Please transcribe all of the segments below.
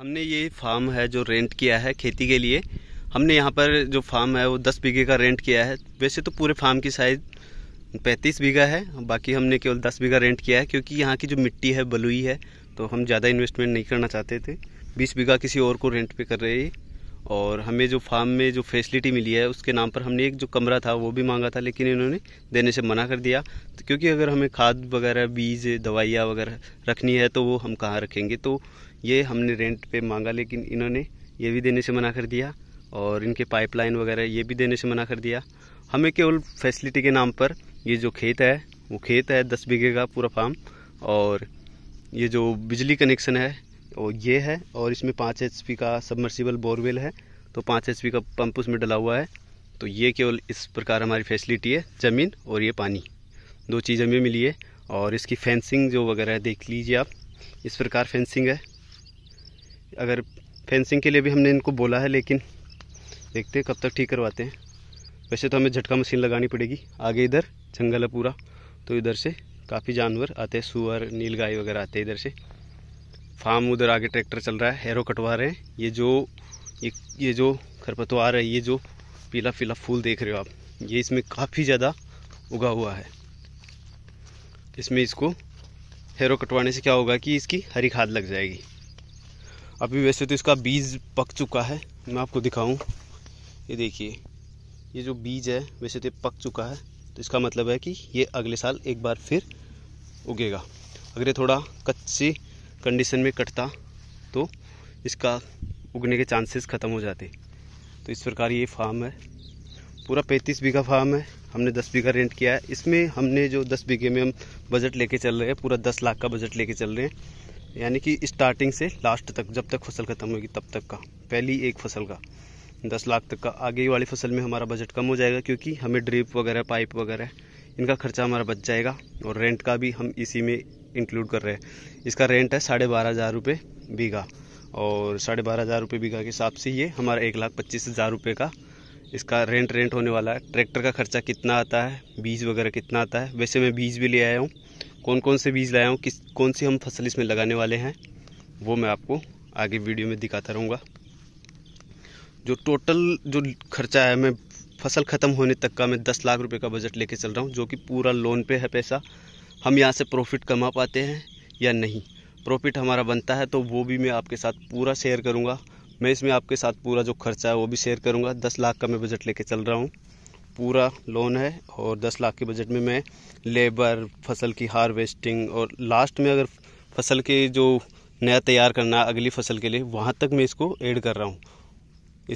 हमने ये फार्म है जो रेंट किया है खेती के लिए हमने यहाँ पर जो फार्म है वो दस बीघे का रेंट किया है वैसे तो पूरे फार्म की साइज पैंतीस बीघा है बाकी हमने केवल दस बीघा रेंट किया है क्योंकि यहाँ की जो मिट्टी है बलुई है तो हम ज़्यादा इन्वेस्टमेंट नहीं करना चाहते थे बीस बीघा किसी और को रेंट पे कर रहे हैं और हमें जो फार्म में जो फैसिलिटी मिली है उसके नाम पर हमने एक जो कमरा था वो भी मांगा था लेकिन इन्होंने देने से मना कर दिया तो क्योंकि अगर हमें खाद वगैरह बीज दवाइयाँ वगैरह रखनी है तो वो हम कहाँ रखेंगे तो ये हमने रेंट पे मांगा लेकिन इन्होंने ये भी देने से मना कर दिया और इनके पाइपलाइन वगैरह ये भी देने से मना कर दिया हमें केवल फैसिलिटी के नाम पर ये जो खेत है वो खेत है दस बीघे का पूरा फार्म और ये जो बिजली कनेक्शन है वो ये है और इसमें पाँच एच का सबमर्सिबल बोरवेल है तो पाँच एच का पंप उसमें डला हुआ है तो ये केवल इस प्रकार हमारी फैसिलिटी है ज़मीन और ये पानी दो चीज़ हमें मिली है और इसकी फेंसिंग जो वगैरह है देख लीजिए आप इस प्रकार फेंसिंग है अगर फेंसिंग के लिए भी हमने इनको बोला है लेकिन देखते हैं कब तक ठीक करवाते हैं वैसे तो हमें झटका मशीन लगानी पड़ेगी आगे इधर जंगल है पूरा तो इधर से काफ़ी जानवर आते हैं सुअर नील गाय वगैरह आते हैं इधर से फार्म उधर आगे ट्रैक्टर चल रहा है हेरो कटवा रहे हैं ये जो ये ये जो खरपतवार है ये जो पीला पीला फूल देख रहे हो आप ये इसमें काफ़ी ज़्यादा उगा हुआ है इसमें इसको हेरो कटवाने से क्या होगा कि इसकी हरी खाद लग जाएगी अभी वैसे तो इसका बीज पक चुका है मैं आपको दिखाऊं ये देखिए ये जो बीज है वैसे तो पक चुका है तो इसका मतलब है कि ये अगले साल एक बार फिर उगेगा अगर ये थोड़ा कच्चे कंडीशन में कटता तो इसका उगने के चांसेस ख़त्म हो जाते तो इस प्रकार ये फार्म है पूरा पैंतीस बीघा फार्म है हमने दस बीघा रेंट किया है इसमें हमने जो दस बीघे में हम बजट लेके चल रहे हैं पूरा दस लाख का बजट लेके चल रहे हैं यानी कि स्टार्टिंग से लास्ट तक जब तक फसल ख़त्म होगी तब तक का पहली एक फसल का दस लाख तक का आगे वाली फसल में हमारा बजट कम हो जाएगा क्योंकि हमें ड्रिप वगैरह पाइप वगैरह इनका खर्चा हमारा बच जाएगा और रेंट का भी हम इसी में इंक्लूड कर रहे हैं इसका रेंट है साढ़े बारह हज़ार रुपये बीघा और साढ़े बारह हज़ार रुपये बीघा के हिसाब से ये हमारा एक लाख पच्चीस हज़ार रुपये का इसका रेंट रेंट होने वाला है ट्रैक्टर का खर्चा कितना आता है बीज वगैरह कितना आता है वैसे मैं बीज भी ले आया हूँ कौन कौन से बीज लाया हूँ किस कौन सी हम फसल इसमें लगाने वाले हैं वो मैं आपको आगे वीडियो में दिखाता रहूँगा जो टोटल जो खर्चा है मैं फसल ख़त्म होने तक का मैं दस लाख रुपये का बजट लेके चल रहा हूँ जो कि पूरा लोन पे है पैसा हम यहाँ से प्रॉफिट कमा पाते हैं या नहीं प्रॉफिट हमारा बनता है तो वो भी मैं आपके साथ पूरा शेयर करूँगा मैं इसमें आपके साथ पूरा जो खर्चा है वो भी शेयर करूँगा दस लाख का मैं बजट लेके चल रहा हूँ पूरा लोन है और दस लाख के बजट में मैं लेबर फसल की हार्वेस्टिंग और लास्ट में अगर फसल के जो नया तैयार करना अगली फसल के लिए वहाँ तक मैं इसको ऐड कर रहा हूँ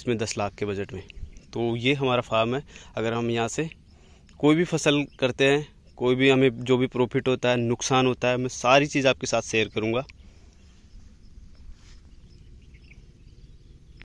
इसमें दस लाख के बजट में तो ये हमारा फार्म है अगर हम यहाँ से कोई भी फसल करते हैं कोई भी हमें जो भी प्रॉफिट होता है नुकसान होता है मैं सारी चीज़ आपके साथ शेयर करूँगा